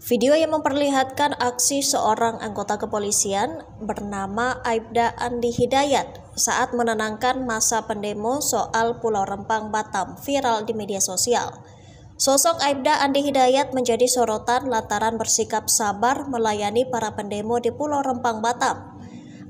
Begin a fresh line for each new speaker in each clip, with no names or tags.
Video yang memperlihatkan aksi seorang anggota kepolisian bernama Aibda Andi Hidayat saat menenangkan masa pendemo soal Pulau Rempang Batam viral di media sosial. Sosok Aibda Andi Hidayat menjadi sorotan lantaran bersikap sabar melayani para pendemo di Pulau Rempang Batam.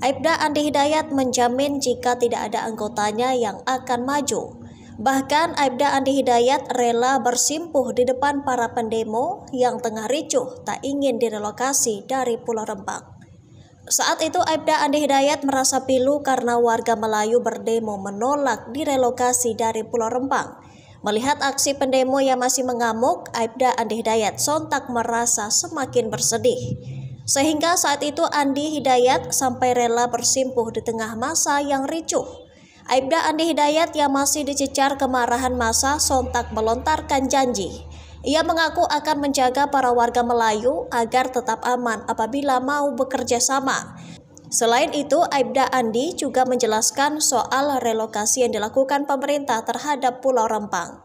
Aibda Andi Hidayat menjamin jika tidak ada anggotanya yang akan maju, Bahkan Aibda Andi Hidayat rela bersimpuh di depan para pendemo yang tengah ricuh tak ingin direlokasi dari Pulau Rempang. Saat itu Aibda Andi Hidayat merasa pilu karena warga Melayu berdemo menolak direlokasi dari Pulau Rempang. Melihat aksi pendemo yang masih mengamuk, Aibda Andi Hidayat sontak merasa semakin bersedih. Sehingga saat itu Andi Hidayat sampai rela bersimpuh di tengah masa yang ricuh. Aibda Andi Hidayat yang masih dicecar kemarahan masa sontak melontarkan janji. Ia mengaku akan menjaga para warga Melayu agar tetap aman apabila mau bekerja sama. Selain itu, Aibda Andi juga menjelaskan soal relokasi yang dilakukan pemerintah terhadap Pulau Rempang.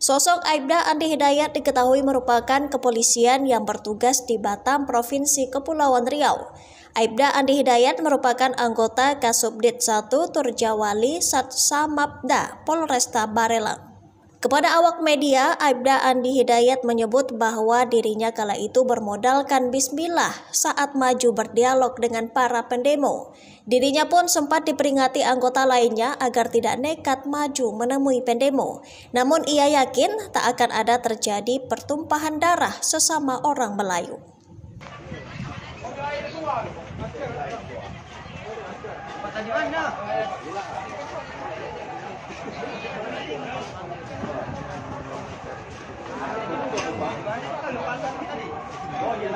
Sosok Aibda Andi Hidayat diketahui merupakan kepolisian yang bertugas di Batam, Provinsi Kepulauan Riau. Aibda Andi Hidayat merupakan anggota Kasubdit 1 Turjawali Satsamabda Polresta Barelang. Kepada awak media, Aibda Andi Hidayat menyebut bahwa dirinya kala itu bermodalkan bismillah saat maju berdialog dengan para pendemo. Dirinya pun sempat diperingati anggota lainnya agar tidak nekat maju menemui pendemo. Namun ia yakin tak akan ada terjadi pertumpahan darah sesama orang Melayu.